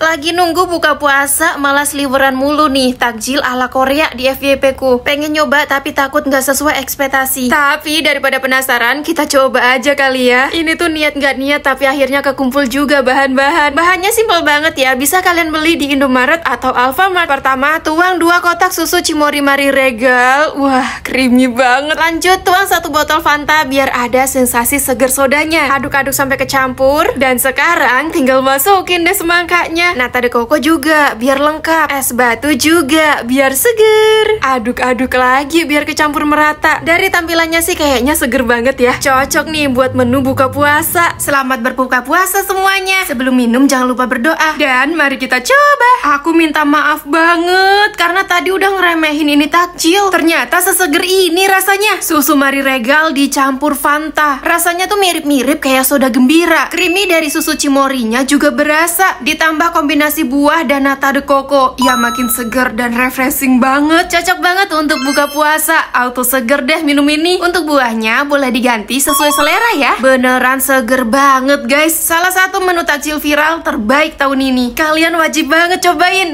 Lagi nunggu buka puasa, malas liburan mulu nih takjil ala Korea di FYP ku. Pengen nyoba tapi takut nggak sesuai ekspektasi. Tapi daripada penasaran, kita coba aja kali ya. Ini tuh niat nggak niat tapi akhirnya kekumpul juga bahan-bahan. Bahannya simpel banget ya, bisa kalian beli di Indomaret atau Alfamart. Pertama, tuang dua kotak susu Cimori Mari Regal. Wah, creamy banget. Lanjut, tuang satu botol Fanta biar ada sensasi seger sodanya. Aduk-aduk sampai kecampur. Dan sekarang tinggal masukin deh semangkanya. Nah, nata de coco juga biar lengkap, es batu juga biar seger. Aduk-aduk lagi biar kecampur merata. Dari tampilannya sih kayaknya seger banget ya. Cocok nih buat menu buka puasa. Selamat berbuka puasa semuanya. Sebelum minum jangan lupa berdoa dan mari kita coba. Aku minta maaf banget karena tadi udah ngeremehin ini takjil. Ternyata seseger ini rasanya. Susu mari regal dicampur Fanta. Rasanya tuh mirip-mirip kayak soda gembira. Creamy dari susu cimorinya juga berasa. Ditambah kombinasi buah dan nata de coco. Ya makin seger dan refreshing banget. Cocok banget untuk buka puasa. Auto seger deh minum ini. Untuk buahnya boleh diganti sesuai selera ya. Beneran seger banget guys. Salah satu menu takjil viral terbaik tahun ini. Kalian wajib banget cobain.